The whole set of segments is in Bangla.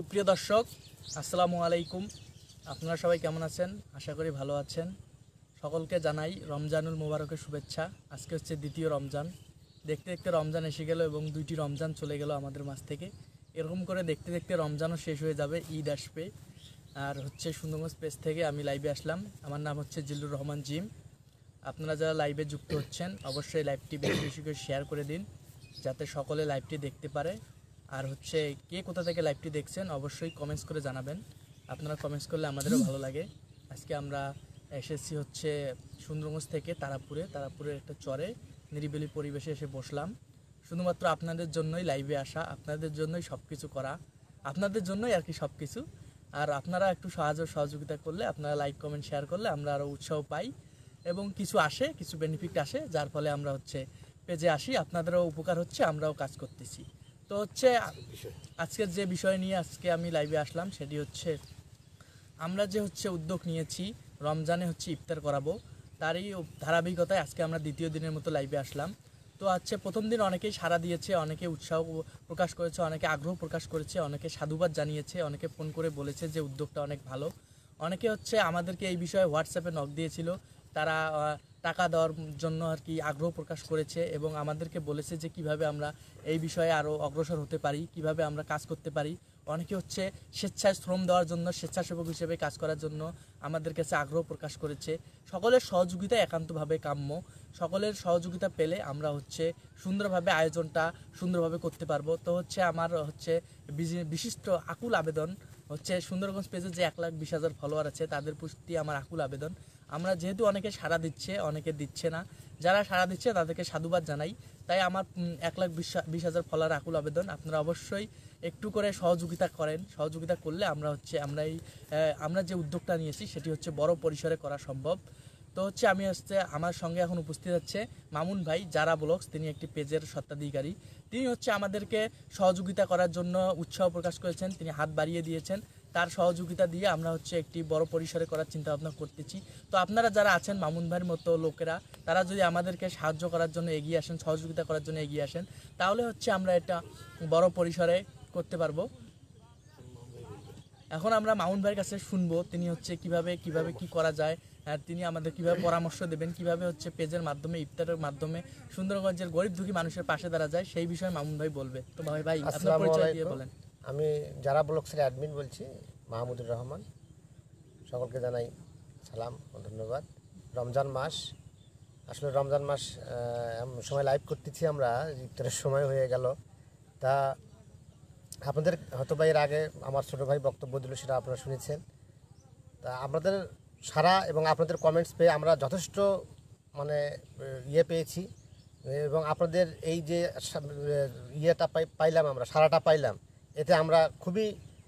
সুপ্রিয় দর্শক আসসালামু আলাইকুম আপনারা সবাই কেমন আছেন আশা করি ভালো আছেন সকলকে জানাই রমজানুল মোবারকের শুভেচ্ছা আজকে হচ্ছে দ্বিতীয় রমজান দেখতে দেখতে রমজান এসে গেল এবং দুইটি রমজান চলে গেল আমাদের মাছ থেকে এরকম করে দেখতে দেখতে রমজানও শেষ হয়ে যাবে ঈদ আসবে আর হচ্ছে সুন্দরগঞ্জ পেজ থেকে আমি লাইভে আসলাম আমার নাম হচ্ছে জিল্লুর রহমান জিম আপনারা যারা লাইভে যুক্ত হচ্ছেন অবশ্যই লাইভটি বেশি বেশি করে শেয়ার করে দিন যাতে সকলে লাইভটি দেখতে পারে আর হচ্ছে কে কোথা থেকে লাইভটি দেখছেন অবশ্যই কমেন্টস করে জানাবেন আপনারা কমেন্টস করলে আমাদেরও ভালো লাগে আজকে আমরা এসেছি হচ্ছে সুন্দরগঞ্জ থেকে তারাপুরে তারাপুরের একটা চরে নিরিবিলি পরিবেশে এসে বসলাম শুধুমাত্র আপনাদের জন্যই লাইভে আসা আপনাদের জন্যই সব কিছু করা আপনাদের জন্যই আর কি সব কিছু আর আপনারা একটু সাহায্য সহযোগিতা করলে আপনারা লাইক কমেন্ট শেয়ার করলে আমরা আরও উৎসাহ পাই এবং কিছু আসে কিছু বেনিফিট আসে যার ফলে আমরা হচ্ছে পেজে আসি আপনাদেরও উপকার হচ্ছে আমরাও কাজ করতেছি তো হচ্ছে আজকের যে বিষয় নিয়ে আজকে আমি লাইভে আসলাম সেটি হচ্ছে আমরা যে হচ্ছে উদ্যোগ নিয়েছি রমজানে হচ্ছে ইফতার করাবো তারই ধারাবাহিকতায় আজকে আমরা দ্বিতীয় দিনের মতো লাইভে আসলাম তো আজকে প্রথম দিন অনেকেই সাড়া দিয়েছে অনেকে উৎসাহ প্রকাশ করেছে অনেকে আগ্রহ প্রকাশ করেছে অনেকে সাধুবাদ জানিয়েছে অনেকে ফোন করে বলেছে যে উদ্যোগটা অনেক ভালো অনেকে হচ্ছে আমাদেরকে এই বিষয়ে হোয়াটসঅ্যাপে নক দিয়েছিল তারা টাকা দেওয়ার জন্য আর কি আগ্রহ প্রকাশ করেছে এবং আমাদেরকে বলেছে যে কিভাবে আমরা এই বিষয়ে আরও অগ্রসর হতে পারি কিভাবে আমরা কাজ করতে পারি অনেকে হচ্ছে স্বেচ্ছায় শ্রম দেওয়ার জন্য স্বেচ্ছাসেবক হিসেবে কাজ করার জন্য আমাদের কাছে আগ্রহ প্রকাশ করেছে সকলের সহযোগিতা একান্তভাবে কাম্য সকলের সহযোগিতা পেলে আমরা হচ্ছে সুন্দরভাবে আয়োজনটা সুন্দরভাবে করতে পারবো তো হচ্ছে আমার হচ্ছে বিশিষ্ট আকুল আবেদন হচ্ছে সুন্দরগঞ্জ পেজে যে এক লাখ বিশ হাজার ফলোয়ার আছে তাদের প্রতি আমার আকুল আবেদন আমরা যেহেতু অনেকে সাড়া দিচ্ছে অনেকে দিচ্ছে না যারা সাড়া দিচ্ছে তাদেরকে সাধুবাদ জানাই তাই আমার এক লাখ বিশ হাজার ফলার আকুল আবেদন আপনারা অবশ্যই একটু করে সহযোগিতা করেন সহযোগিতা করলে আমরা হচ্ছে আমরা এই আমরা যে উদ্যোগটা নিয়েছি সেটি হচ্ছে বড় পরিসরে করা সম্ভব তো হচ্ছে আমি হচ্ছে আমার সঙ্গে এখন উপস্থিত হচ্ছে মামুন ভাই যারা ব্লগস তিনি একটি পেজের স্বত্বাধিকারী তিনি হচ্ছে আমাদেরকে সহযোগিতা করার জন্য উৎসাহ প্রকাশ করেছেন তিনি হাত বাড়িয়ে দিয়েছেন তার সহযোগিতা দিয়ে আমরা হচ্ছে একটি বড় পরিসরে করার চিন্তা ভাবনা করতেছি তো আপনারা যারা আছেন মামুন ভাইয়ের মতো লোকেরা তারা যদি আমাদেরকে সাহায্য করার জন্য এগিয়ে আসেন সহযোগিতা করার জন্য এগিয়ে আসেন তাহলে হচ্ছে আমরা এটা বড় পরিসরে করতে পারবো এখন আমরা মামুন ভাইয়ের কাছে শুনবো তিনি হচ্ছে কিভাবে কিভাবে কি করা যায় তিনি আমাদের কিভাবে পরামর্শ দেবেন কিভাবে হচ্ছে পেজের মাধ্যমে ইফতারের মাধ্যমে সুন্দরগঞ্জের গরিব দুঃখী মানুষের পাশে দাঁড়া যায় সেই বিষয়ে মামুন ভাই বলবে তো ভাই ভাই আপনার পরিচয় দিয়ে বলেন আমি যারা ব্লকসের অ্যাডমিন বলছি মাহমুদুর রহমান সকলকে জানাই সালাম ধন্যবাদ রমজান মাস আসলে রমজান মাস সময় লাইভ করতেছি আমরা ইফতারের সময় হয়ে গেল তা আপনাদের হয়তো ভাইয়ের আগে আমার ছোটো ভাই বক্তব্য দিল সেটা আপনারা শুনেছেন তা আপনাদের সারা এবং আপনাদের কমেন্টস পেয়ে আমরা যথেষ্ট মানে ইয়ে পেয়েছি এবং আপনাদের এই যে ইয়েটা পাইলাম আমরা সারাটা পাইলাম এতে আমরা খুবই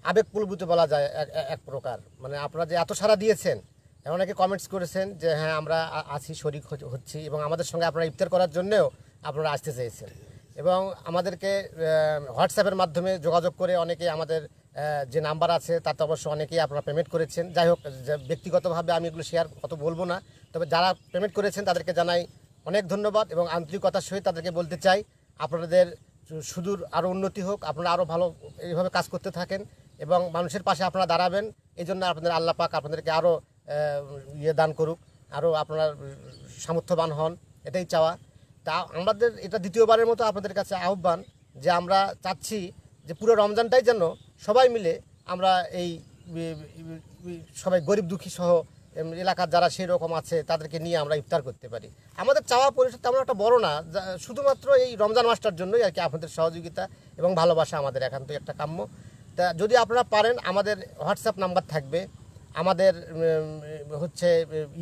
আবেগপ্লবিত বলা যায় এক প্রকার মানে আপনারা যে এত সারা দিয়েছেন অনেকে কমেন্টস করেছেন যে হ্যাঁ আমরা আছি শরিক হচ্ছি এবং আমাদের সঙ্গে আপনারা ইফতার করার জন্যেও আপনারা আসতে চেয়েছেন এবং আমাদেরকে হোয়াটসঅ্যাপের মাধ্যমে যোগাযোগ করে অনেকে আমাদের যে নাম্বার আছে তাতে অবশ্য অনেকেই আপনারা পেমেন্ট করেছেন যাই হোক ব্যক্তিগতভাবে আমি এগুলো শেয়ার কত বলবো না তবে যারা পেমেন্ট করেছেন তাদেরকে জানাই অনেক ধন্যবাদ এবং আন্তরিকতার সহিত তাদেরকে বলতে চাই আপনাদের সুদূর আরও উন্নতি হোক আপনারা আরও ভালো এইভাবে কাজ করতে থাকেন এবং মানুষের পাশে আপনারা দাঁড়াবেন এই জন্য আপনাদের আল্লাহ পাক আপনাদেরকে আরও ইয়ে দান করুক আরও আপনারা সামর্থ্যবান হন এটাই চাওয়া তা আমাদের এটা দ্বিতীয়বারের মতো আপনাদের কাছে আহ্বান যে আমরা চাচ্ছি যে পুরো রমজানটাই যেন সবাই মিলে আমরা এই সবাই গরিব দুঃখী সহ এলাকার যারা সেই রকম আছে তাদেরকে নিয়ে আমরা ইফতার করতে পারি আমাদের চাওয়া পরিষদ তেমন একটা বড় না শুধুমাত্র এই রমজান মাসটার জন্যই আর কি আপনাদের সহযোগিতা এবং ভালোবাসা আমাদের একান্তই একটা কাম্য তা যদি আপনারা পারেন আমাদের হোয়াটসঅ্যাপ নাম্বার থাকবে আমাদের হচ্ছে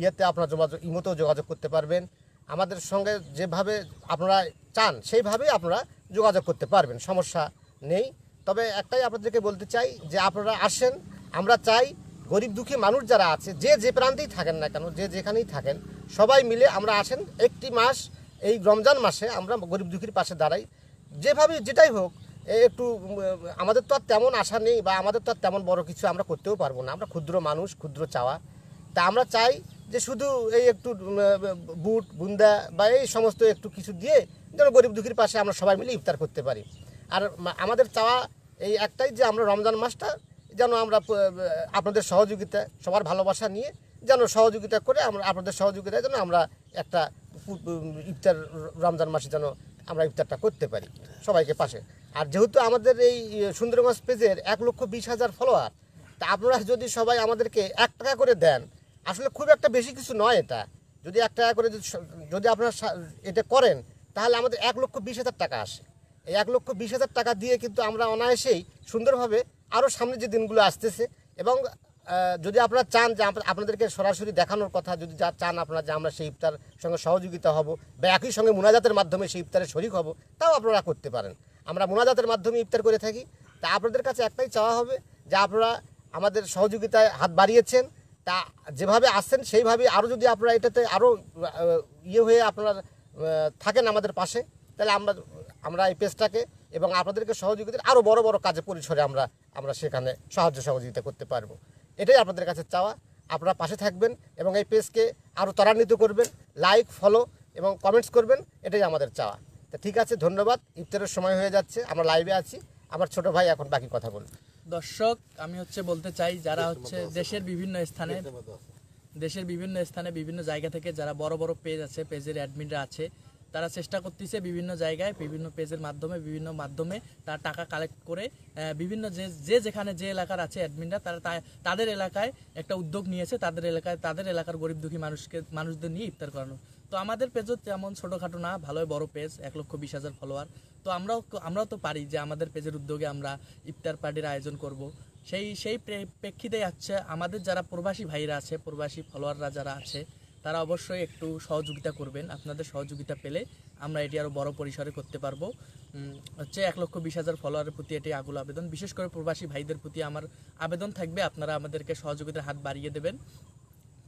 ইয়েতে আপনার যোগাযোগ ইমোতেও যোগাযোগ করতে পারবেন আমাদের সঙ্গে যেভাবে আপনারা চান সেইভাবেই আপনারা যোগাযোগ করতে পারবেন সমস্যা নেই তবে একটাই আপনাদেরকে বলতে চাই যে আপনারা আসেন আমরা চাই গরিব দুঃখী মানুষ যারা আছে যে যে প্রান্তেই থাকেন না কেন যে যেখানেই থাকেন সবাই মিলে আমরা আসেন একটি মাস এই রমজান মাসে আমরা গরিব দুঃখীর পাশে দাঁড়াই যেভাবে যেটাই হোক একটু আমাদের তো আর তেমন আশা নেই বা আমাদের তো আর তেমন বড় কিছু আমরা করতেও পারবো না আমরা ক্ষুদ্র মানুষ ক্ষুদ্র চাওয়া তা আমরা চাই যে শুধু এই একটু বুট বুন্দা বা এই সমস্ত একটু কিছু দিয়ে যেন গরিব দুঃখীর পাশে আমরা সবাই মিলে ইফতার করতে পারি আর আমাদের চাওয়া এই একটাই যে আমরা রমজান মাসটা যেন আমরা আপনাদের সহযোগিতা সবার ভালোবাসা নিয়ে যেন সহযোগিতা করে আমরা আপনাদের সহযোগিতায় যেন আমরা একটা ইফতার রমজান মাসে যেন আমরা ইফতারটা করতে পারি সবাইকে পাশে আর যেহেতু আমাদের এই সুন্দরগঞ্জ পেজের এক লক্ষ বিশ হাজার ফলোয়ার তা আপনারা যদি সবাই আমাদেরকে এক টাকা করে দেন আসলে খুব একটা বেশি কিছু নয় এটা যদি এক টাকা করে যদি আপনারা এটা করেন তাহলে আমাদের এক লক্ষ বিশ হাজার টাকা আসে এই এক লক্ষ বিশ হাজার টাকা দিয়ে কিন্তু আমরা অনায়াসেই সুন্দরভাবে আরও সামনে যে দিনগুলো আসতেছে এবং যদি আপনারা চান যে আপনাদেরকে সরাসরি দেখানোর কথা যদি যা চান আপনারা যে আমরা সেই ইফতার সঙ্গে সহযোগিতা হব বা একই সঙ্গে মোনাজাতের মাধ্যমে সেই ইফতারে শরিক হব তাও আপনারা করতে পারেন আমরা মোনাজাতের মাধ্যমে ইফতার করে থাকি তা আপনাদের কাছে একটাই চাওয়া হবে যে আপনারা আমাদের সহযোগিতায় হাত বাড়িয়েছেন তা যেভাবে আসছেন সেইভাবে আরও যদি আপনারা এটাতে আরও ইয়ে হয়ে আপনারা থাকেন আমাদের পাশে তাহলে আমরা আমরা এই পেজটাকে এবং আপনাদেরকে সহযোগিতা আরও বড় বড় কাজে পরিসরে আমরা আমরা সেখানে সাহায্য সহযোগিতা করতে পারবো এটাই আপনাদের কাছে চাওয়া আপনারা পাশে থাকবেন এবং এই পেজকে আরও ত্বরান্বিত করবেন লাইক ফলো এবং কমেন্টস করবেন এটাই আমাদের চাওয়া তা ঠিক আছে ধন্যবাদ ইফতারের সময় হয়ে যাচ্ছে আমরা লাইভে আছি আমার ছোট ভাই এখন বাকি কথা বলবে দর্শক আমি হচ্ছে বলতে চাই যারা হচ্ছে দেশের বিভিন্ন স্থানে দেশের বিভিন্ন স্থানে বিভিন্ন জায়গা থেকে যারা বড় বড় পেজ আছে পেজের অ্যাডমিনরা আছে তারা চেষ্টা করতেছে বিভিন্ন জায়গায় বিভিন্ন পেজের মাধ্যমে বিভিন্ন মাধ্যমে তার টাকা কালেক্ট করে বিভিন্ন যে যে যেখানে যে এলাকার আছে অ্যাডমিনরা তারা তাদের এলাকায় একটা উদ্যোগ নিয়েছে তাদের এলাকায় তাদের এলাকার গরিব দুঃখী মানুষকে মানুষদের নিয়ে ইফতার করানো তো আমাদের পেজও তেমন ছোটোখাটো না ভালোই বড় পেজ এক লক্ষ বিশ হাজার ফলোয়ার তো আমরাও আমরাও তো পারি যে আমাদের পেজের উদ্যোগে আমরা ইফতার পার্টির আয়োজন করব সেই সেই প্রেক্ষিতে আছে আমাদের যারা প্রবাসী ভাইরা আছে প্রবাসী ফলোয়াররা যারা আছে তারা অবশ্যই একটু সহযোগিতা করবেন আপনাদের সহযোগিতা পেলে আমরা এটি আরও বড় পরিসরে করতে পারবো হচ্ছে এক লক্ষ বিশ হাজার ফলোয়ারের প্রতি এটি আগুল আবেদন বিশেষ করে প্রবাসী ভাইদের প্রতি আমার আবেদন থাকবে আপনারা আমাদেরকে সহযোগিতার হাত বাড়িয়ে দেবেন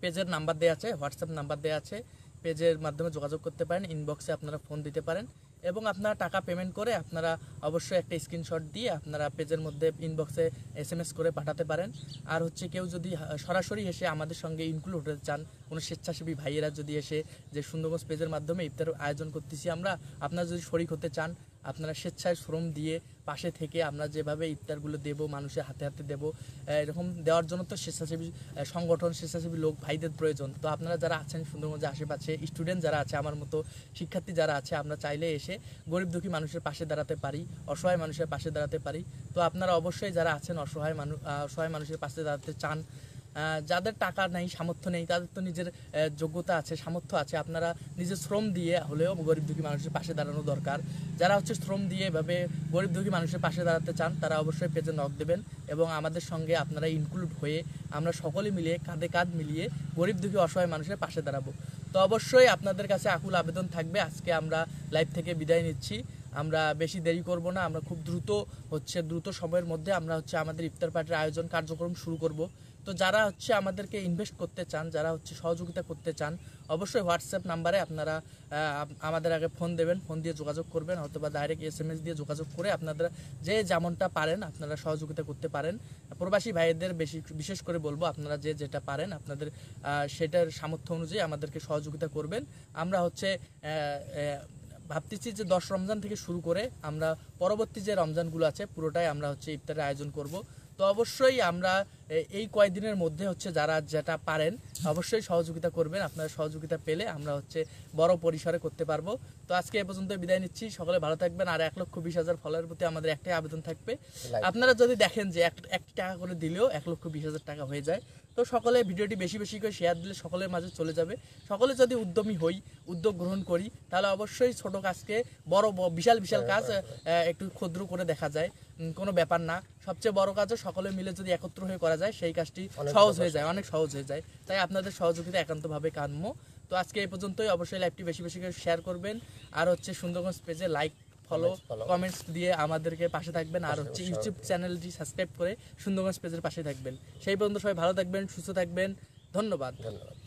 পেজের নাম্বার দেওয়া আছে হোয়াটসঅ্যাপ নাম্বার দেওয়া আছে পেজের মাধ্যমে যোগাযোগ করতে পারেন ইনবক্সে আপনারা ফোন দিতে পারেন এবং আপনারা টাকা পেমেন্ট করে আপনারা অবশ্যই একটা স্ক্রিনশট দিয়ে আপনারা পেজের মধ্যে ইনবক্সে এস এম এস করে পাঠাতে পারেন আর হচ্ছে কেউ যদি সরাসরি এসে আমাদের সঙ্গে ইনক্লুড হতে চান কোনো স্বেচ্ছাসেবী ভাইয়েরা যদি এসে যে সুন্দরবন পেজের মাধ্যমে ইফতার আয়োজন করতেছি আমরা আপনারা যদি শরিক হতে চান আপনারা স্বেচ্ছায় শ্রম দিয়ে পাশে থেকে আমরা যেভাবে ইফতারগুলো দেব মানুষের হাতে হাতে দেব এরকম দেওয়ার জন্য তো স্বেচ্ছাসেবী সংগঠন স্বেচ্ছাসেবী লোক ভাইদের প্রয়োজন তো আপনারা যারা আছেন সুন্দরগঞ্জের আশেপাশে স্টুডেন্ট যারা আছে আমার মতো শিক্ষার্থী যারা আছে আমরা চাইলে এসে গরিব দুঃখী মানুষের পাশে দাঁড়াতে পারি অসহায় মানুষের পাশে দাঁড়াতে পারি তো আপনারা অবশ্যই যারা আছেন অসহায় মানুষ অসহায় মানুষের পাশে দাঁড়াতে চান যাদের টাকা নেই সামর্থ্য নেই তাদের তো নিজের যোগ্যতা আছে সামর্থ্য আছে আপনারা নিজের শ্রম দিয়ে হলেও গরিব দুঃখী মানুষের পাশে দাঁড়ানো দরকার যারা হচ্ছে শ্রম দিয়ে এভাবে গরিব দুঃখী মানুষের পাশে দাঁড়াতে চান তারা অবশ্যই পেজে নক দেবেন এবং আমাদের সঙ্গে আপনারা ইনক্লুড হয়ে আমরা সকলে মিলে কাঁধে কাঁধ মিলিয়ে গরিব দুঃখী অসহায় মানুষের পাশে দাঁড়াবো তো অবশ্যই আপনাদের কাছে আকুল আবেদন থাকবে আজকে আমরা লাইভ থেকে বিদায় নিচ্ছি আমরা বেশি দেরি করব না আমরা খুব দ্রুত হচ্ছে দ্রুত সময়ের মধ্যে আমরা হচ্ছে আমাদের ইফতার পার্টির আয়োজন কার্যক্রম শুরু করব তো যারা হচ্ছে আমাদেরকে ইনভেস্ট করতে চান যারা হচ্ছে সহযোগিতা করতে চান অবশ্যই হোয়াটসঅ্যাপ নাম্বারে আপনারা আমাদের আগে ফোন দেবেন ফোন দিয়ে যোগাযোগ করবেন অথবা ডাইরেক্ট এস এম এস দিয়ে যোগাযোগ করে আপনারা যে যেমনটা পারেন আপনারা সহযোগিতা করতে পারেন প্রবাসী ভাইদের বেশি বিশেষ করে বলবো আপনারা যে যেটা পারেন আপনাদের সেটার সামর্থ্য অনুযায়ী আমাদেরকে সহযোগিতা করবেন আমরা হচ্ছে ভাবতেছি যে দশ রমজান থেকে শুরু করে আমরা পরবর্তী যে রমজানগুলো আছে পুরোটাই আমরা হচ্ছে ইফতারের আয়োজন করব তো অবশ্যই আমরা এই কয়েকদিনের মধ্যে হচ্ছে যারা যেটা পারেন অবশ্যই সহযোগিতা করবেন আপনারা সহযোগিতা পেলে আমরা হচ্ছে বড় পরিসরে করতে পারবো তো আজকে এ পর্যন্ত বিদায় নিচ্ছি সকলে ভালো থাকবেন আর এক লক্ষ বিশ হাজার ফলোয়ার প্রতি আমাদের একটাই আবেদন থাকবে আপনারা যদি দেখেন যে এক টাকা করে দিলেও এক লক্ষ বিশ হাজার টাকা হয়ে যায় তো সকলে ভিডিওটি বেশি বেশি করে শেয়ার দিলে সকলের মাঝে চলে যাবে সকলে যদি উদ্যমী হই উদ্যোগ গ্রহণ করি তাহলে অবশ্যই ছোট কাজকে বড় বিশাল বিশাল হ্যাঁ, কাজ হ্যাঁ, একটু ক্ষুদ্র করে দেখা যায় কোনো ব্যাপার না সবচেয়ে বড় কাজও সকলে মিলে যদি একত্র হয়ে করা যায় সেই কাজটি সহজ হয়ে যায় অনেক সহজ হয়ে যায় তাই আপনাদের সহযোগিতা একান্তভাবে কাম্য তো আজকে এই পর্যন্তই অবশ্যই লাইভটি বেশি বেশি করে শেয়ার করবেন আর হচ্ছে সুন্দরগঞ্জ পেজে লাইক ফলো কমেন্টস দিয়ে আমাদেরকে পাশে থাকবেন আর হচ্ছে ইউটিউব চ্যানেলটি সাবস্ক্রাইব করে সুন্দরগঞ্জ পেজের পাশে থাকবেন সেই পর্যন্ত সবাই ভালো থাকবেন সুস্থ থাকবেন ধন্যবাদ ধন্যবাদ